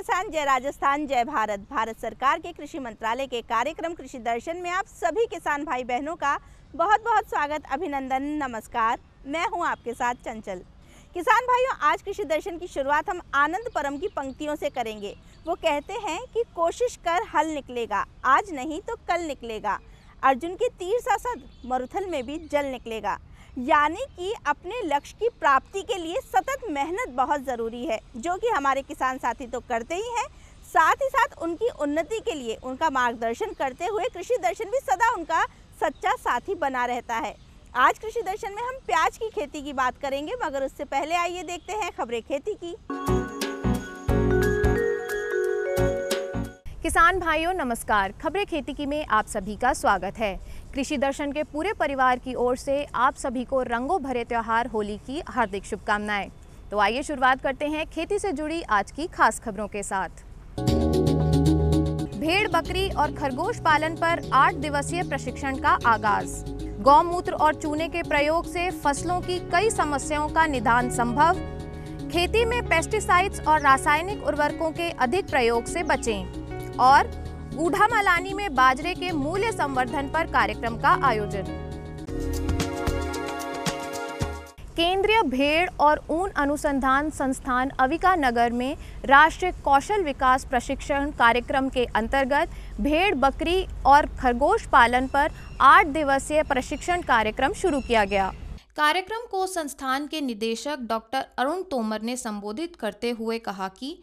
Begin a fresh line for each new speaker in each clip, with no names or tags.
किसान जय राजस्थान जय भारत भारत सरकार के कृषि मंत्रालय के कार्यक्रम कृषि दर्शन में आप सभी किसान भाई बहनों का बहुत बहुत स्वागत अभिनंदन नमस्कार मैं हूं आपके साथ चंचल किसान भाइयों आज कृषि दर्शन की शुरुआत हम आनंद परम की पंक्तियों से करेंगे वो कहते हैं कि कोशिश कर हल निकलेगा आज नहीं तो कल निकलेगा अर्जुन के तीर सा सद मरुथल में भी जल निकलेगा यानी कि अपने लक्ष्य की प्राप्ति के लिए सतत मेहनत बहुत ज़रूरी है जो कि हमारे किसान साथी तो करते ही हैं साथ ही साथ उनकी उन्नति के लिए उनका मार्गदर्शन करते हुए कृषि दर्शन भी सदा उनका सच्चा साथी बना रहता है आज कृषि दर्शन में हम प्याज की खेती की बात करेंगे मगर उससे पहले आइए देखते हैं खबरें खेती की
किसान भाइयों नमस्कार खबरें खेती की में आप सभी का स्वागत है कृषि दर्शन के पूरे परिवार की ओर से आप सभी को रंगों भरे त्यौहार होली की हार्दिक शुभकामनाएं तो आइए शुरुआत करते हैं खेती से जुड़ी आज की खास खबरों के साथ भेड़ बकरी और खरगोश पालन पर आठ दिवसीय प्रशिक्षण का आगाज गौमूत्र और चूने के प्रयोग से फसलों की कई समस्याओं का निदान संभव खेती में पेस्टिसाइड्स और रासायनिक उर्वरकों के अधिक प्रयोग से बचें और गूढ़ा मलानी में बाजरे के मूल्य संवर्धन पर कार्यक्रम का आयोजन केंद्रीय भेड़ और ऊन अनुसंधान संस्थान अविका नगर में राष्ट्रीय कौशल विकास प्रशिक्षण कार्यक्रम के अंतर्गत भेड़ बकरी और खरगोश पालन पर आठ दिवसीय प्रशिक्षण कार्यक्रम शुरू किया गया कार्यक्रम को संस्थान के निदेशक डॉक्टर अरुण तोमर ने संबोधित करते हुए कहा कि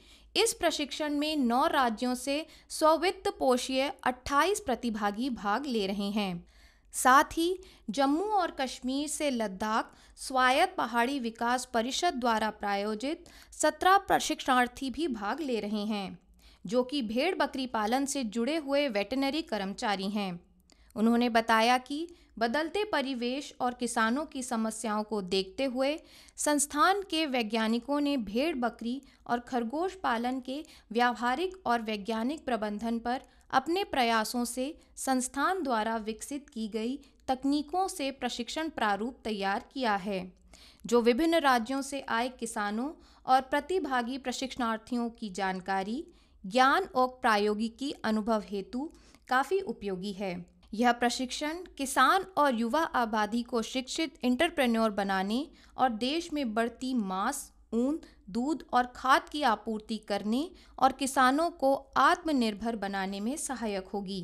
इस प्रशिक्षण में नौ राज्यों से सौवित्त पोषीय अट्ठाईस प्रतिभागी भाग ले रहे हैं साथ ही जम्मू और कश्मीर से लद्दाख स्वायत्त पहाड़ी विकास परिषद द्वारा प्रायोजित सत्रह प्रशिक्षणार्थी भी भाग ले रहे हैं जो कि भेड़ बकरी पालन से जुड़े हुए वेटनरी कर्मचारी हैं उन्होंने बताया कि बदलते परिवेश और किसानों की समस्याओं को देखते हुए संस्थान के वैज्ञानिकों ने भेड़ बकरी और खरगोश पालन के व्यावहारिक और वैज्ञानिक प्रबंधन पर अपने प्रयासों से संस्थान द्वारा विकसित की गई तकनीकों से प्रशिक्षण प्रारूप तैयार किया है जो विभिन्न राज्यों से आए किसानों और प्रतिभागी प्रशिक्षणार्थियों की जानकारी ज्ञान और प्रायोगिकी अनुभव हेतु काफ़ी उपयोगी है यह प्रशिक्षण किसान और युवा आबादी को शिक्षित इंटरप्रेन्योर बनाने और देश में बढ़ती मांस ऊन दूध और खाद की आपूर्ति करने और किसानों को आत्मनिर्भर बनाने में सहायक होगी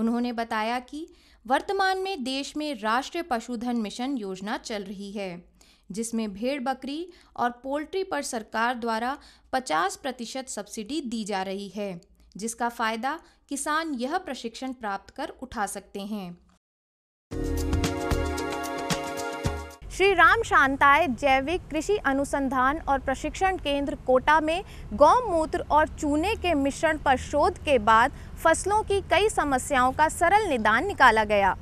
उन्होंने बताया कि वर्तमान में देश में राष्ट्रीय पशुधन मिशन योजना चल रही है जिसमें भेड़ बकरी और पोल्ट्री पर सरकार द्वारा 50 प्रतिशत सब्सिडी दी जा रही है जिसका फ़ायदा किसान यह प्रशिक्षण प्राप्त कर उठा सकते हैं श्री राम शांताय जैविक कृषि अनुसंधान और प्रशिक्षण केंद्र कोटा में गौमूत्र और चूने के मिश्रण पर शोध के बाद फसलों की कई समस्याओं का सरल निदान निकाला गया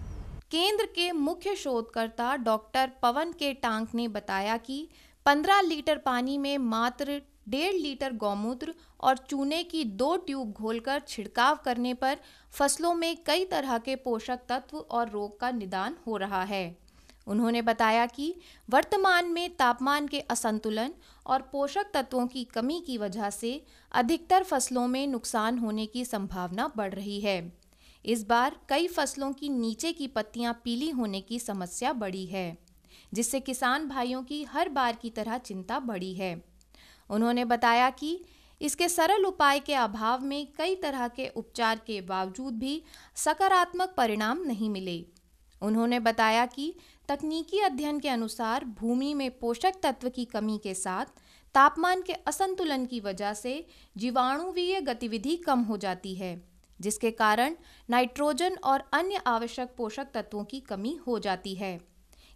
केंद्र के मुख्य शोधकर्ता डॉक्टर पवन के टांक ने बताया कि 15 लीटर पानी में मात्र डेढ़ लीटर गौमूत्र और चूने की दो ट्यूब घोलकर छिड़काव करने पर फसलों में कई तरह के पोषक तत्व और रोग का निदान हो रहा है उन्होंने बताया कि वर्तमान में तापमान के असंतुलन और पोषक तत्वों की कमी की वजह से अधिकतर फसलों में नुकसान होने की संभावना बढ़ रही है इस बार कई फसलों की नीचे की पत्तियां पीली होने की समस्या बढ़ी है जिससे किसान भाइयों की हर बार की तरह चिंता बढ़ी है उन्होंने बताया कि इसके सरल उपाय के अभाव में कई तरह के उपचार के बावजूद भी सकारात्मक परिणाम नहीं मिले उन्होंने बताया कि तकनीकी अध्ययन के अनुसार भूमि में पोषक तत्व की कमी के साथ तापमान के असंतुलन की वजह से जीवाणुवीय गतिविधि कम हो जाती है जिसके कारण नाइट्रोजन और अन्य आवश्यक पोषक तत्वों की कमी हो जाती है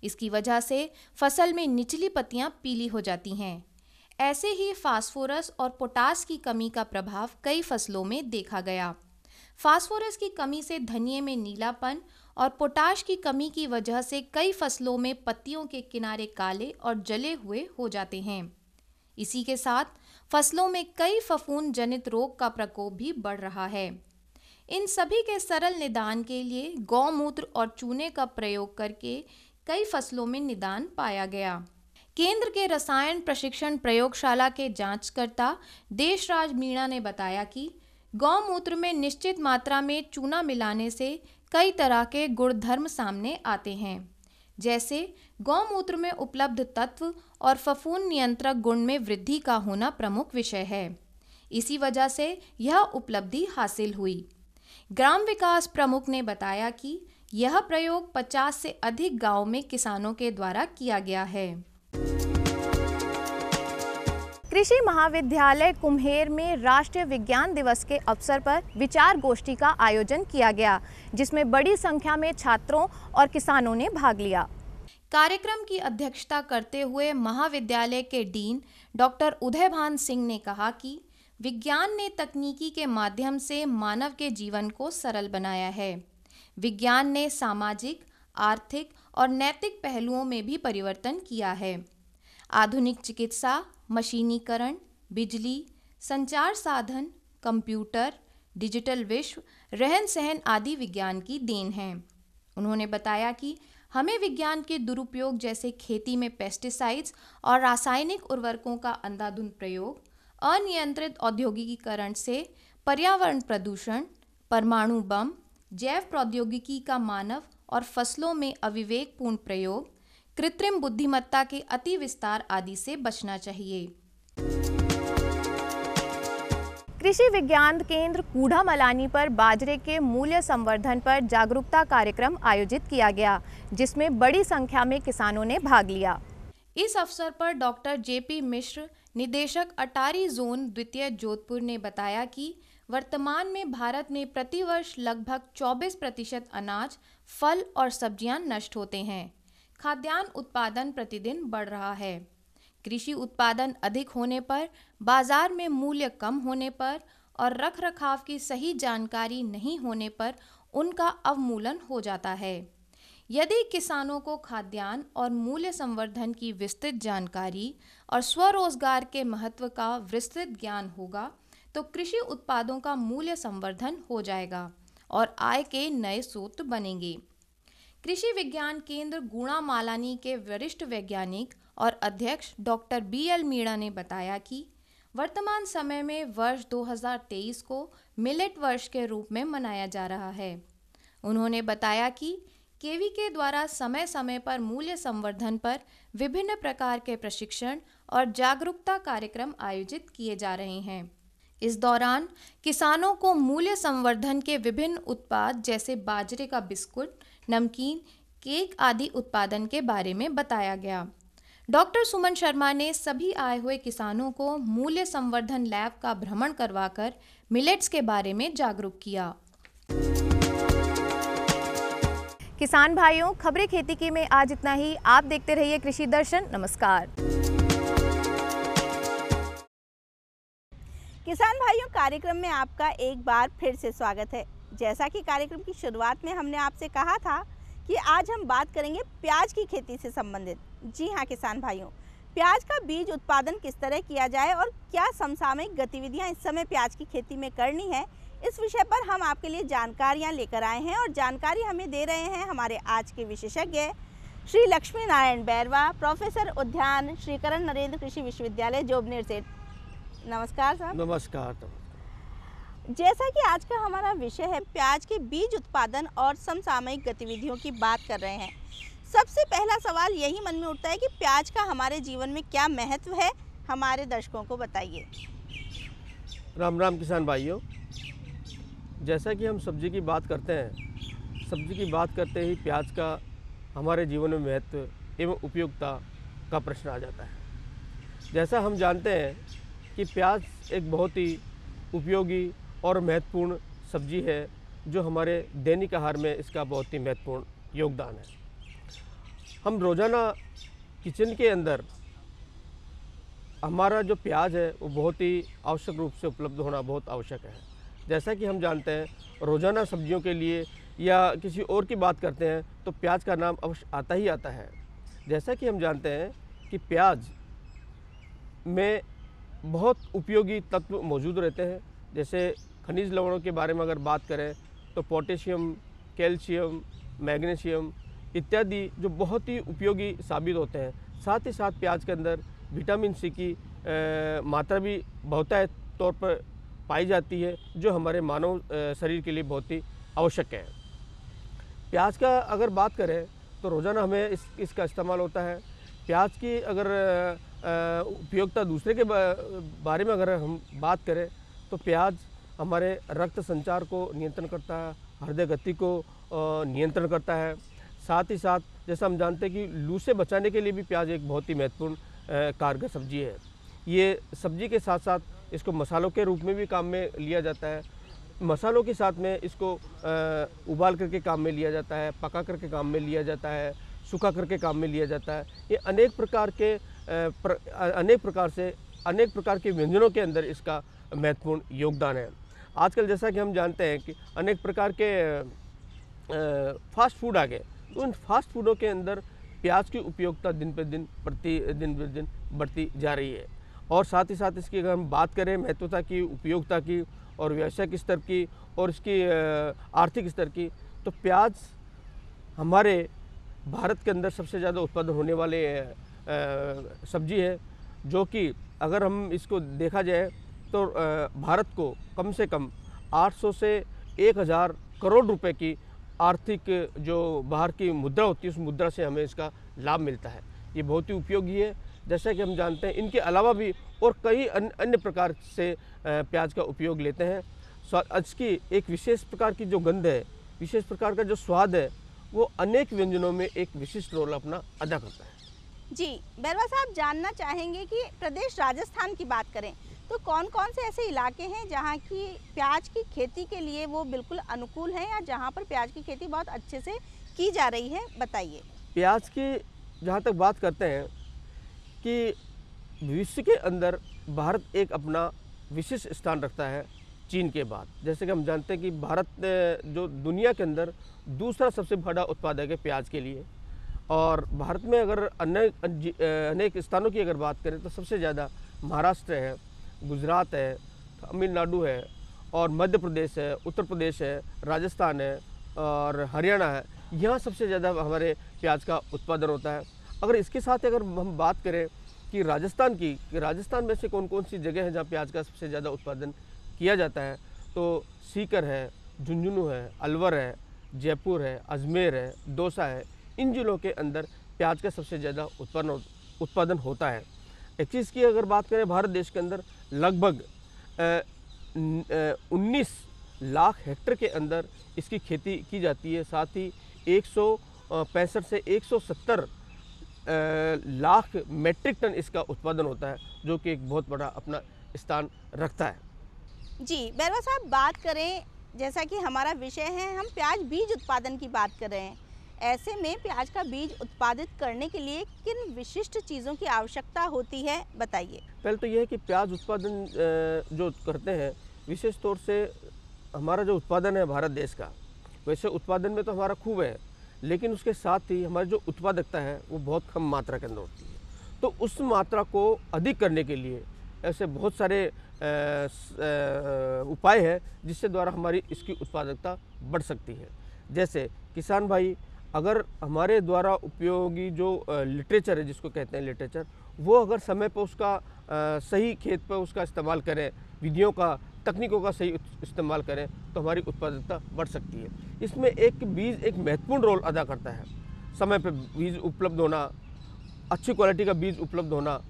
इसकी वजह से फसल में निचली पत्तियां पीली हो जाती हैं ऐसे ही फास्फोरस और पोटास की कमी का प्रभाव कई फसलों में देखा गया फास्फोरस की कमी से धनिए में नीलापन और पोटाश की कमी की वजह से कई फसलों में पत्तियों के किनारे काले और जले हुए हो जाते हैं इसी के साथ फसलों में कई फफूंद जनित रोग का प्रकोप भी बढ़ रहा है इन सभी के सरल निदान के लिए गौमूत्र और चूने का प्रयोग करके कई फसलों में निदान पाया गया केंद्र के रसायन प्रशिक्षण प्रयोगशाला के जांचकर्ता देशराज मीणा ने बताया कि गौमूत्र में निश्चित मात्रा में चूना मिलाने से कई तरह के गुणधर्म सामने आते हैं जैसे गौमूत्र में उपलब्ध तत्व और फफून नियंत्रक गुण में वृद्धि का होना प्रमुख विषय है इसी वजह से यह उपलब्धि हासिल हुई ग्राम विकास प्रमुख ने बताया कि यह प्रयोग 50 से अधिक गांव में किसानों के द्वारा किया गया है कृषि महाविद्यालय कुम्हेर में राष्ट्रीय विज्ञान दिवस के अवसर पर विचार गोष्ठी का आयोजन किया गया जिसमें बड़ी संख्या में छात्रों और किसानों ने भाग लिया कार्यक्रम की अध्यक्षता करते हुए महाविद्यालय के डीन डॉक्टर उदयभान सिंह ने कहा कि विज्ञान ने तकनीकी के माध्यम से मानव के जीवन को सरल बनाया है विज्ञान ने सामाजिक आर्थिक और नैतिक पहलुओं में भी परिवर्तन किया है आधुनिक चिकित्सा मशीनीकरण बिजली संचार साधन कंप्यूटर डिजिटल विश्व रहन सहन आदि विज्ञान की देन हैं उन्होंने बताया कि हमें विज्ञान के दुरुपयोग जैसे खेती में पेस्टिसाइड्स और रासायनिक उर्वरकों का अंधाधुंध प्रयोग अनियंत्रित औद्योगिकीकरण से पर्यावरण प्रदूषण परमाणु बम जैव प्रौद्योगिकी का मानव और फसलों में अविवेकपूर्ण प्रयोग कृत्रिम बुद्धिमत्ता के अति विस्तार आदि से बचना चाहिए कृषि विज्ञान केंद्र कूढ़ा मलानी पर बाजरे के मूल्य संवर्धन पर जागरूकता कार्यक्रम आयोजित किया गया जिसमें बड़ी संख्या में किसानों ने भाग लिया इस अवसर पर डॉक्टर जे पी मिश्र निदेशक अटारी जोन द्वितीय जोधपुर ने बताया कि वर्तमान में भारत में प्रतिवर्ष लगभग 24 प्रतिशत अनाज फल और सब्जियां नष्ट होते हैं खाद्यान्न उत्पादन प्रतिदिन बढ़ रहा है कृषि उत्पादन अधिक होने पर बाजार में मूल्य कम होने पर और रख रखाव की सही जानकारी नहीं होने पर उनका अवमूलन हो जाता है यदि किसानों को खाद्यान्न और मूल्य संवर्धन की विस्तृत जानकारी और स्वरोजगार के महत्व का विस्तृत ज्ञान होगा तो कृषि उत्पादों का मूल्य संवर्धन हो जाएगा और आय के नए स्रोत बनेंगे कृषि विज्ञान केंद्र गुणा मालानी के वरिष्ठ वैज्ञानिक और अध्यक्ष डॉक्टर बी एल मीणा ने बताया कि वर्तमान समय में वर्ष 2023 को मिलेट वर्ष के रूप में मनाया जा रहा है उन्होंने बताया कि केवी के द्वारा समय समय पर मूल्य संवर्धन पर विभिन्न प्रकार के प्रशिक्षण और जागरूकता कार्यक्रम आयोजित किए जा रहे हैं इस दौरान किसानों को मूल्य संवर्धन के विभिन्न उत्पाद जैसे बाजरे का बिस्कुट नमकीन केक आदि उत्पादन के बारे में बताया गया डॉक्टर सुमन शर्मा ने सभी आए हुए किसानों को मूल्य संवर्धन लैब का भ्रमण करवाकर मिलेट्स के बारे में जागरूक किया किसान भाइयों खबरें खेती की में आज इतना ही आप देखते रहिए कृषि दर्शन नमस्कार
किसान भाइयों कार्यक्रम में आपका एक बार फिर से स्वागत है जैसा कि कार्यक्रम की शुरुआत में हमने आपसे कहा था कि आज हम बात करेंगे प्याज की खेती से संबंधित जी हाँ किसान भाइयों प्याज का बीज उत्पादन किस तरह किया जाए और क्या समसामयिक गतिविधियां इस समय प्याज की खेती में करनी है इस विषय पर हम आपके लिए जानकारियाँ लेकर आए हैं और जानकारी हमें दे रहे हैं हमारे आज के विशेषज्ञ श्री लक्ष्मी नारायण बैरवा प्रोफेसर उद्यान श्रीकरण नरेंद्र कृषि विश्वविद्यालय जोबनेर से नमस्कार सर नमस्कार जैसा कि आज का हमारा विषय है प्याज के बीज उत्पादन और समसामयिक गतिविधियों की बात कर रहे हैं सबसे पहला सवाल यही मन में उठता है कि प्याज का हमारे जीवन में क्या महत्व है हमारे दर्शकों को बताइए
राम राम किसान भाइयों जैसा कि हम सब्ज़ी की बात करते हैं सब्ज़ी की बात करते ही प्याज का हमारे जीवन में महत्व एवं उपयोगिता का प्रश्न आ जाता है जैसा हम जानते हैं कि प्याज एक बहुत ही उपयोगी और महत्वपूर्ण सब्जी है जो हमारे दैनिक आहार में इसका बहुत ही महत्वपूर्ण योगदान है हम रोज़ाना किचन के अंदर हमारा जो प्याज है वो बहुत ही आवश्यक रूप से उपलब्ध होना बहुत आवश्यक है जैसा कि हम जानते हैं रोज़ाना सब्जियों के लिए या किसी और की बात करते हैं तो प्याज का नाम अवश्य आता ही आता है जैसा कि हम जानते हैं कि प्याज में बहुत उपयोगी तत्व मौजूद रहते हैं जैसे खनिज लवणों के बारे में अगर बात करें तो पोटेशियम कैल्शियम मैग्नीशियम इत्यादि जो बहुत ही उपयोगी साबित होते हैं साथ ही साथ प्याज के अंदर विटामिन सी की मात्रा भी बहुत तौर पर पाई जाती है जो हमारे मानव शरीर के लिए बहुत ही आवश्यक है प्याज का अगर बात करें तो रोज़ाना हमें इस इसका इस्तेमाल होता है प्याज की अगर उपयोगिता दूसरे के बारे में अगर हम बात करें तो प्याज हमारे रक्त संचार को नियंत्रण करता है हृदय गति को नियंत्रण करता है साथ ही साथ जैसा हम जानते हैं कि लू से बचाने के लिए भी प्याज एक बहुत ही महत्वपूर्ण कारगर सब्जी है ये सब्जी के साथ साथ इसको मसालों के रूप में भी काम में लिया जाता है मसालों के साथ में इसको उबाल करके काम में लिया जाता है पका करके काम में लिया जाता है सूखा करके काम में लिया जाता है ये अनेक प्रकार के प्र, अनेक प्रकार से अनेक प्रकार के व्यंजनों के अंदर इसका महत्वपूर्ण योगदान है आजकल जैसा कि हम जानते हैं कि अनेक प्रकार के फास्ट फूड आ गए तो उन फास्ट फूडों के अंदर प्याज की उपयोगिता दिन पर दिन प्रति दिन पर दिन बढ़ती जा रही है और साथ ही साथ इसकी अगर हम बात करें महत्वता की उपयोगिता की और व्यावसायिक स्तर की और इसकी आर्थिक स्तर की तो प्याज हमारे भारत के अंदर सबसे ज़्यादा उत्पादन होने वाले सब्जी है जो कि अगर हम इसको देखा जाए तो भारत को कम से कम 800 से 1000 करोड़ रुपए की आर्थिक जो बाहर की मुद्रा होती है उस मुद्रा से हमें इसका लाभ मिलता है ये बहुत ही उपयोगी है जैसे कि हम जानते हैं इनके अलावा भी और कई अन्य प्रकार से प्याज का उपयोग लेते हैं आज की एक विशेष प्रकार की जो गंध है विशेष प्रकार का जो स्वाद है वो अनेक व्यंजनों में एक विशिष्ट रोल अपना अदा करता है
जी बैरवा साहब जानना चाहेंगे कि प्रदेश राजस्थान की बात करें तो कौन कौन से ऐसे इलाके हैं जहाँ की प्याज की खेती के लिए वो बिल्कुल अनुकूल हैं या जहाँ पर प्याज की खेती बहुत अच्छे से की जा रही है बताइए
प्याज की जहाँ तक बात करते हैं कि विश्व के अंदर भारत एक अपना विशिष्ट स्थान रखता है चीन के बाद जैसे कि हम जानते हैं कि भारत जो दुनिया के अंदर दूसरा सबसे बड़ा उत्पादक है प्याज के लिए और भारत में अगर अनेक अनेक स्थानों की अगर बात करें तो सबसे ज़्यादा महाराष्ट्र है गुजरात है तमिलनाडु है और मध्य प्रदेश है उत्तर प्रदेश है राजस्थान है और हरियाणा है यहाँ सबसे ज़्यादा हमारे प्याज का उत्पादन होता है अगर इसके साथ अगर हम बात करें कि राजस्थान की कि राजस्थान में से कौन कौन सी जगह है जहाँ प्याज का सबसे ज़्यादा उत्पादन किया जाता है तो सीकर है झुंझुनू है अलवर है जयपुर है अजमेर है दौसा है इन जिलों के अंदर प्याज का सबसे ज़्यादा उत्पन्न उत्पादन होता है एक चीज़ की अगर बात करें भारत देश के अंदर लगभग उन्नीस लाख हेक्टर के अंदर इसकी खेती की जाती है साथ ही एक से एक लाख मेट्रिक टन इसका उत्पादन होता है जो कि एक बहुत बड़ा अपना स्थान रखता है
जी बैरवा साहब बात करें जैसा कि हमारा विषय है हम प्याज बीज उत्पादन की बात कर रहे हैं ऐसे में प्याज का बीज उत्पादित करने के लिए किन विशिष्ट चीज़ों की आवश्यकता होती है बताइए
पहले तो यह है कि प्याज उत्पादन जो करते हैं विशेष तौर से हमारा जो उत्पादन है भारत देश का वैसे उत्पादन में तो हमारा खूब है लेकिन उसके साथ ही हमारी जो उत्पादकता है वो बहुत कम मात्रा के अंदर होती है तो उस मात्रा को अधिक करने के लिए ऐसे बहुत सारे उपाय हैं जिससे द्वारा हमारी इसकी उत्पादकता बढ़ सकती है जैसे किसान भाई अगर हमारे द्वारा उपयोगी जो लिटरेचर है जिसको कहते हैं लिटरेचर वो अगर समय पर उसका सही खेत पर उसका इस्तेमाल करें विधियों का तकनीकों का सही इस्तेमाल करें तो हमारी उत्पादकता बढ़ सकती है इसमें एक बीज एक महत्वपूर्ण रोल अदा करता है समय पर बीज उपलब्ध होना अच्छी क्वालिटी का बीज उपलब्ध होना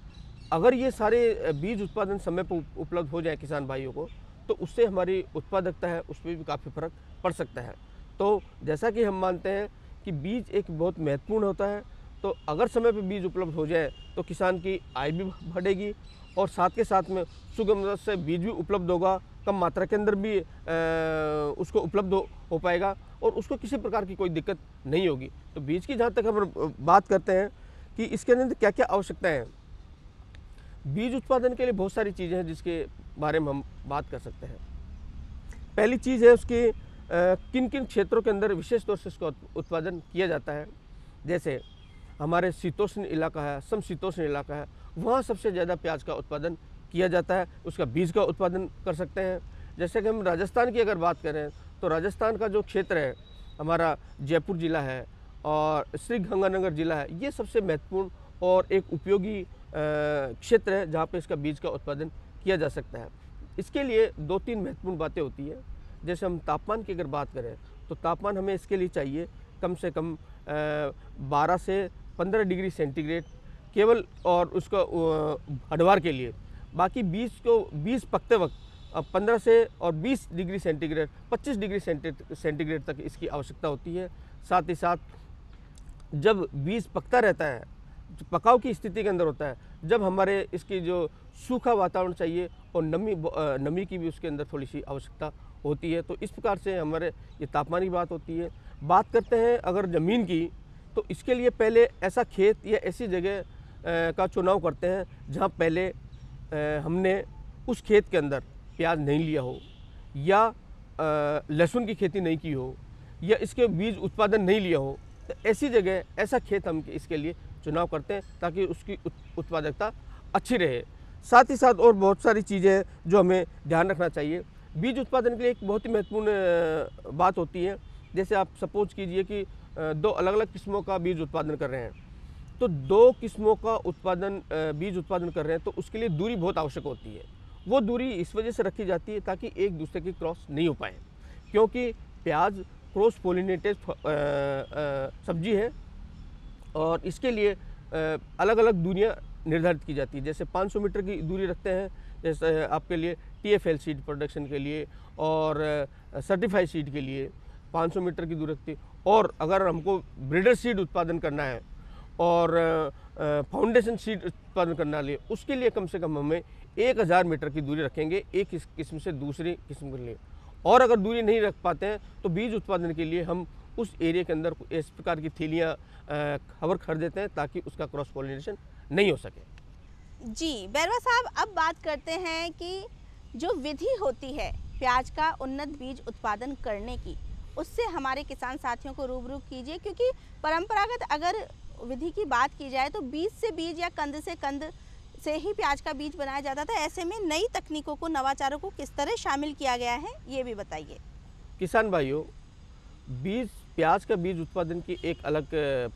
अगर ये सारे बीज उत्पादन समय पर उपलब्ध हो जाए किसान भाइयों को तो उससे हमारी उत्पादकता है उस पर भी काफ़ी फ़र्क पड़ सकता है तो जैसा कि हम मानते हैं कि बीज एक बहुत महत्वपूर्ण होता है तो अगर समय पर बीज उपलब्ध हो जाए तो किसान की आय भी बढ़ेगी और साथ के साथ में सुगम से बीज भी उपलब्ध होगा कम मात्रा के अंदर भी उसको उपलब्ध हो, हो पाएगा और उसको किसी प्रकार की कोई दिक्कत नहीं होगी तो बीज की जहाँ तक हम बात करते हैं कि इसके अंदर क्या क्या आवश्यकताएँ हैं बीज उत्पादन के लिए बहुत सारी चीज़ें हैं जिसके बारे में हम बात कर सकते हैं पहली चीज़ है उसकी किन किन क्षेत्रों के अंदर विशेष तौर से इसका उत्पादन किया जाता है जैसे हमारे शीतोष्ण इलाका है समशीतोष्ण इलाका है वहाँ सबसे ज़्यादा प्याज का उत्पादन किया जाता है उसका बीज का उत्पादन कर सकते हैं जैसे कि हम राजस्थान की अगर बात करें तो राजस्थान का जो क्षेत्र है हमारा जयपुर ज़िला है और श्री गंगानगर ज़िला है ये सबसे महत्वपूर्ण और एक उपयोगी क्षेत्र है जहाँ पर इसका बीज का उत्पादन किया जा सकता है इसके लिए दो तीन महत्वपूर्ण बातें होती है जैसे हम तापमान की अगर बात करें तो तापमान हमें इसके लिए चाहिए कम से कम बारह से पंद्रह डिग्री सेंटीग्रेड केवल और उसका अडवार के लिए बाकी बीस को बीस पकते वक्त अब 15 से और 20 डिग्री सेंटीग्रेड 25 डिग्री सेंटीग्रेड तक इसकी आवश्यकता होती है साथ ही साथ जब बीज पकता रहता है पकाव की स्थिति के अंदर होता है जब हमारे इसकी जो सूखा वातावरण चाहिए और नमी नमी की भी उसके अंदर थोड़ी सी आवश्यकता होती है तो इस प्रकार से हमारे ये तापमान की बात होती है बात करते हैं अगर ज़मीन की तो इसके लिए पहले ऐसा खेत या ऐसी जगह का चुनाव करते हैं जहाँ पहले हमने उस खेत के अंदर प्याज नहीं लिया हो या लहसुन की खेती नहीं की हो या इसके बीज उत्पादन नहीं लिया हो तो ऐसी जगह ऐसा खेत हम इसके लिए चुनाव करते हैं ताकि उसकी उत्पादकता अच्छी रहे साथ ही साथ और बहुत सारी चीज़ें हैं जो हमें ध्यान रखना चाहिए बीज उत्पादन के लिए एक बहुत ही महत्वपूर्ण बात होती है जैसे आप सपोज कीजिए कि दो अलग अलग किस्मों का बीज उत्पादन कर रहे हैं तो दो किस्मों का उत्पादन बीज उत्पादन कर रहे हैं तो उसके लिए दूरी बहुत आवश्यक होती है वो दूरी इस वजह से रखी जाती है ताकि एक दूसरे की क्रॉस नहीं हो पाए क्योंकि प्याज क्रॉस पोलिनेटेड सब्जी है और इसके लिए अलग अलग दूरियाँ निर्धारित की जाती है जैसे 500 मीटर की दूरी रखते हैं जैसे आपके लिए टीएफएल सीड प्रोडक्शन के लिए और सर्टिफाइड सीड के लिए 500 मीटर की दूरी रखती है और अगर हमको ब्रिडर सीड उत्पादन करना है और फाउंडेशन सीड उत्पादन करना लिए उसके लिए कम से कम हमें एक हज़ार मीटर की दूरी रखेंगे एक इस किस्म से दूसरी किस्म के लिए और अगर दूरी नहीं रख पाते हैं तो बीज उत्पादन के लिए हम उस एरिया के अंदर इस प्रकार की थैलियाँ खबर खर देते हैं ताकि उसका क्रॉस पॉलिनेशन नहीं हो सके
जी बैरवा साहब अब बात करते हैं कि जो विधि होती है प्याज का उन्नत बीज उत्पादन करने की उससे हमारे किसान साथियों को रूबरू कीजिए क्योंकि परंपरागत अगर विधि की बात की जाए तो बीज से बीज या कंध से कंध से ही प्याज का बीज बनाया जाता था ऐसे में नई तकनीकों को नवाचारों को किस तरह शामिल किया गया है ये भी बताइए
किसान भाइयों बीज प्याज का बीज उत्पादन की एक अलग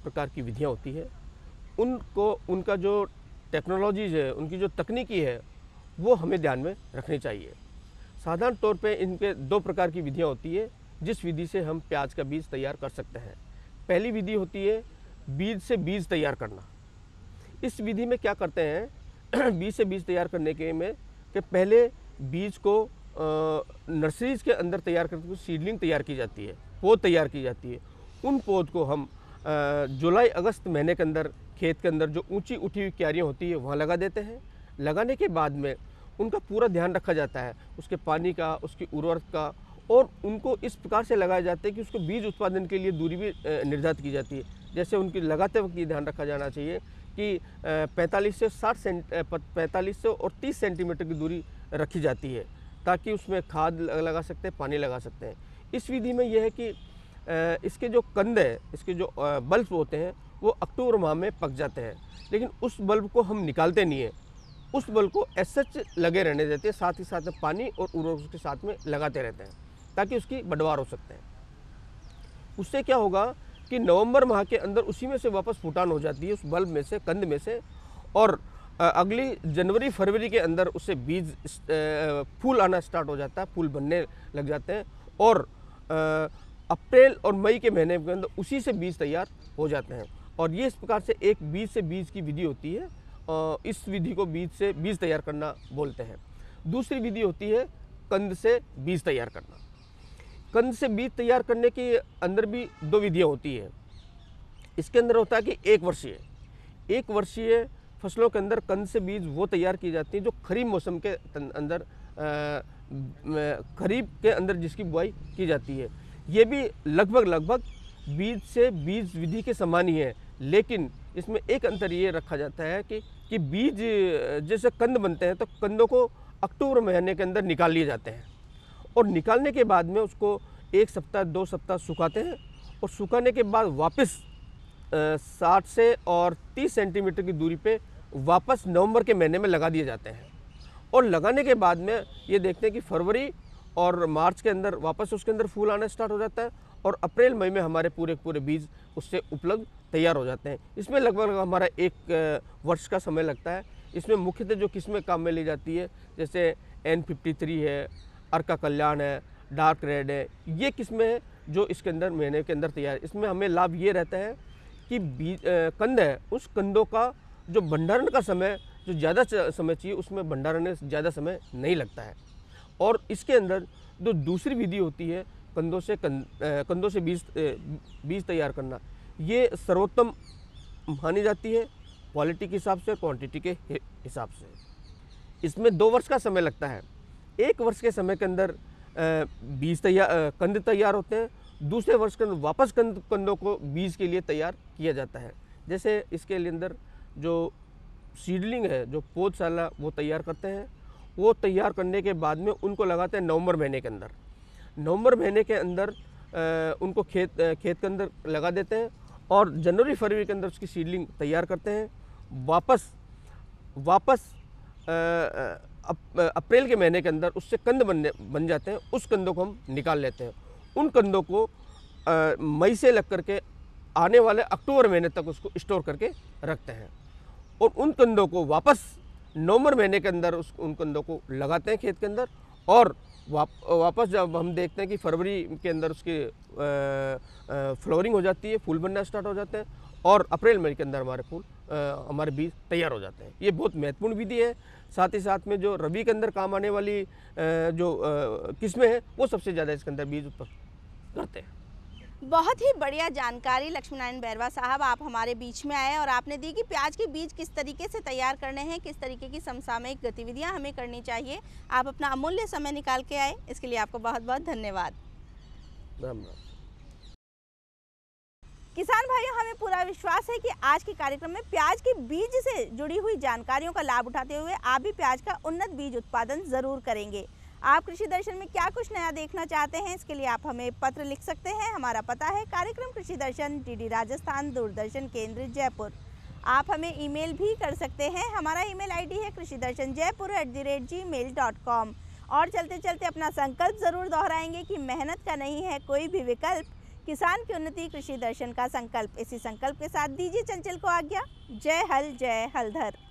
प्रकार की विधियाँ होती है उनको उनका जो टेक्नोलॉजीज है उनकी जो तकनीकी है वो हमें ध्यान में रखनी चाहिए साधारण तौर पे इनके दो प्रकार की विधियाँ होती है जिस विधि से हम प्याज का बीज तैयार कर सकते हैं पहली विधि होती है बीज से बीज तैयार करना इस विधि में क्या करते हैं बीज से बीज तैयार करने के में कि पहले बीज को नर्सरीज के अंदर तैयार करके तो सीडलिंग तैयार की जाती है पौध तैयार की जाती है उन पौध को हम जुलाई अगस्त महीने के अंदर खेत के अंदर जो ऊंची उठी हुई क्यारियाँ होती है वहाँ लगा देते हैं लगाने के बाद में उनका पूरा ध्यान रखा जाता है उसके पानी का उसकी उर्वरक का और उनको इस प्रकार से लगाया जाता है कि उसको बीज उत्पादन के लिए दूरी भी निर्धारित की जाती है जैसे उनकी लगाते वक्त ये ध्यान रखा जाना चाहिए कि 45 से 60 सेंट पैंतालीस से और 30 सेंटीमीटर की दूरी रखी जाती है ताकि उसमें खाद लगा सकते हैं पानी लगा सकते हैं इस विधि में यह है कि इसके जो कंद है इसके जो बल्ब होते हैं वो अक्टूबर माह में पक जाते हैं लेकिन उस बल्ब को हम निकालते नहीं हैं उस बल्ब को एस लगे रहने देते हैं साथ ही साथ पानी और उर्वरक के साथ में लगाते रहते हैं ताकि उसकी बंटवार हो सकते हैं उससे क्या होगा कि नवंबर माह के अंदर उसी में से वापस फुटान हो जाती है उस बल्ब में से कंद में से और अगली जनवरी फरवरी के अंदर उससे बीज फूल आना स्टार्ट हो जाता है फूल बनने लग जाते हैं और अप्रैल और मई के महीने के अंदर उसी से बीज तैयार हो जाते हैं और ये इस प्रकार से एक बीज से बीज की विधि होती है इस विधि को बीज से बीज तैयार करना बोलते हैं दूसरी विधि होती है कंद से बीज तैयार करना कंद से बीज तैयार करने के अंदर भी दो विधियाँ होती है इसके अंदर होता है कि एक वर्षीय एक वर्षीय फसलों के अंदर कंद से बीज वो तैयार की जाती हैं जो खरीफ मौसम के अंदर खरीफ के अंदर जिसकी बुआई की जाती है ये भी लगभग लगभग बीज से बीज विधि के समान ही है लेकिन इसमें एक अंतर ये रखा जाता है कि कि बीज जैसे कंद बनते हैं तो कंदों को अक्टूबर महीने के अंदर निकाल लिए जाते हैं और निकालने के बाद में उसको एक सप्ताह दो सप्ताह सुखाते हैं और सुखाने के बाद वापस साठ से और तीस सेंटीमीटर की दूरी पे वापस नवंबर के महीने में लगा दिए जाते हैं और लगाने के बाद में ये देखते हैं कि फरवरी और मार्च के अंदर वापस उसके अंदर फूल आना स्टार्ट हो जाता है और अप्रैल मई में हमारे पूरे पूरे बीज उससे उपलब्ध तैयार हो जाते हैं इसमें लगभग हमारा एक वर्ष का समय लगता है इसमें मुख्यतः जो किस्में काम में ली जाती है जैसे एन फिफ्टी थ्री है अर्का कल्याण है डार्क रेड है ये किस्में हैं जो इसके अंदर महीने के अंदर तैयार इसमें हमें लाभ ये रहता है कि बीज कंद है उस कंदों का जो भंडारण का समय जो ज़्यादा समय चाहिए उसमें भंडारण ज़्यादा समय नहीं लगता है और इसके अंदर जो दूसरी विधि होती है कंदों से कंद, कंदों से बीज बीज तैयार करना ये सर्वोत्तम मानी जाती है क्वालिटी के हिसाब से क्वांटिटी के हिसाब से इसमें दो वर्ष का समय लगता है एक वर्ष के समय के अंदर बीज तैयार कंद तैयार होते हैं दूसरे वर्ष के अंदर वापस कंद कंदों को बीज के लिए तैयार किया जाता है जैसे इसके अंदर जो सीडलिंग है जो पौधशाला वो तैयार करते हैं वो तैयार करने के बाद में उनको लगाते हैं नवंबर महीने के अंदर नवंबर महीने के अंदर उनको खेत खेत के अंदर लगा देते हैं और जनवरी फरवरी के अंदर उसकी सीडलिंग तैयार करते हैं वापस वापस आ, अप, अप्रैल के महीने के अंदर उससे कंद बनने बन जाते हैं उस कंदों को हम निकाल लेते हैं उन कंदों को मई से लग करके आने वाले अक्टूबर महीने तक उसको स्टोर करके रखते हैं और उन कंदों को वापस नवंबर महीने के अंदर उस उन कंदों को लगाते हैं खेत के अंदर और वाप, वापस जब हम देखते हैं कि फरवरी के अंदर उसकी फ्लोरिंग हो जाती है फूल बनना स्टार्ट हो जाते हैं और अप्रैल मई के अंदर हमारे फूल हमारे बीज तैयार हो जाते हैं ये बहुत महत्वपूर्ण विधि है साथ ही साथ में जो रबी के अंदर काम आने वाली जो किस्में हैं वो सबसे ज़्यादा इसके अंदर बीज उत्पन्न करते हैं
बहुत ही बढ़िया जानकारी लक्ष्मी नारायण बैरवा साहब आप हमारे बीच में आए और आपने दी कि प्याज के बीज किस तरीके से तैयार करने हैं किस तरीके की समसामयिक गतिविधियां हमें करनी चाहिए आप अपना अमूल्य समय निकाल के आए इसके लिए आपको बहुत बहुत धन्यवाद धन्यवाद किसान भाइयों हमें पूरा विश्वास है कि आज के कार्यक्रम में प्याज के बीज से जुड़ी हुई जानकारियों का लाभ उठाते हुए आप भी प्याज का उन्नत बीज उत्पादन जरूर करेंगे आप कृषि दर्शन में क्या कुछ नया देखना चाहते हैं इसके लिए आप हमें पत्र लिख सकते हैं हमारा पता है कार्यक्रम कृषि दर्शन डी राजस्थान दूरदर्शन केंद्र जयपुर आप हमें ईमेल भी कर सकते हैं हमारा ईमेल आईडी है Krishi Darshan Jaipur at the rate Gmail dot com और चलते चलते अपना संकल्प ज़रूर दोहराएंगे कि मेहनत का नहीं है कोई भी विकल्प किसान की उन्नति कृषि दर्शन का संकल्प इसी संकल्प के साथ दीजिए चंचल को आज्ञा जय हल जय हलधर